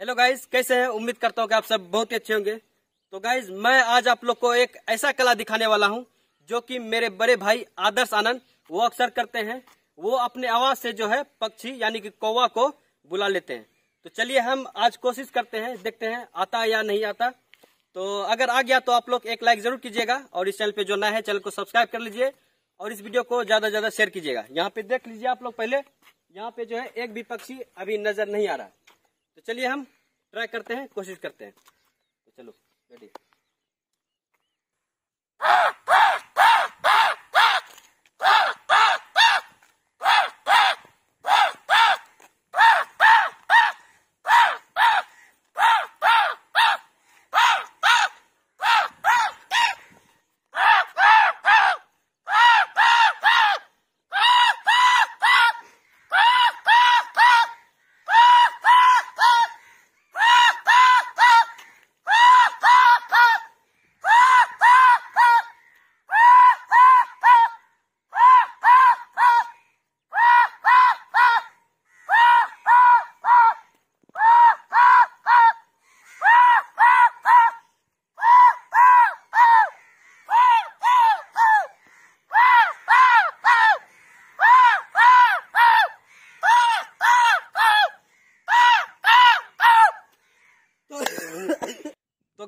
hello guys कैसे हैं उम्मीद करता हूँ कि आप सब बहुत ही अच्छे होंगे तो गाइज मैं आज आप लोग को एक ऐसा कला दिखाने वाला हूँ जो कि मेरे बड़े भाई आदर्श आनंद वो अक्सर करते हैं वो अपने आवाज से जो है पक्षी यानी कि कौवा को बुला लेते हैं तो चलिए हम आज कोशिश करते हैं देखते हैं आता या नहीं आता तो अगर आ गया तो आप लोग एक लाइक जरूर कीजिएगा और इस चैनल पे जो नया है चैनल को सब्सक्राइब कर लीजिए और इस वीडियो को ज्यादा से ज्यादा शेयर कीजिएगा यहाँ पे देख लीजिए आप लोग पहले यहाँ पे जो है एक भी पक्षी अभी नजर नहीं आ रहा तो चलिए हम ट्राई करते हैं कोशिश करते हैं तो चलो रेडी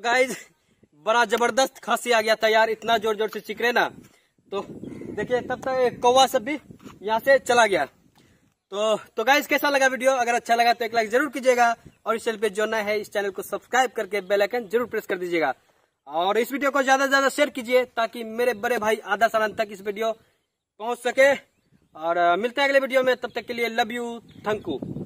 गाइज बड़ा जबरदस्त खांसी आ गया था यार इतना जोर जोर से चिकरे रहे ना तो देखिए तब तक कौवा सब भी यहाँ से चला गया तो तो गाइज कैसा लगा वीडियो अगर अच्छा लगा तो एक लाइक जरूर कीजिएगा और इस चैनल पे जो नया है इस चैनल को सब्सक्राइब करके बेल आइकन जरूर प्रेस कर दीजिएगा और इस वीडियो को ज्यादा से ज्यादा शेयर कीजिए ताकि मेरे बड़े भाई आधा साल तक इस वीडियो पहुंच सके और मिलते हैं अगले वीडियो में तब तक के लिए लव यू थैंक यू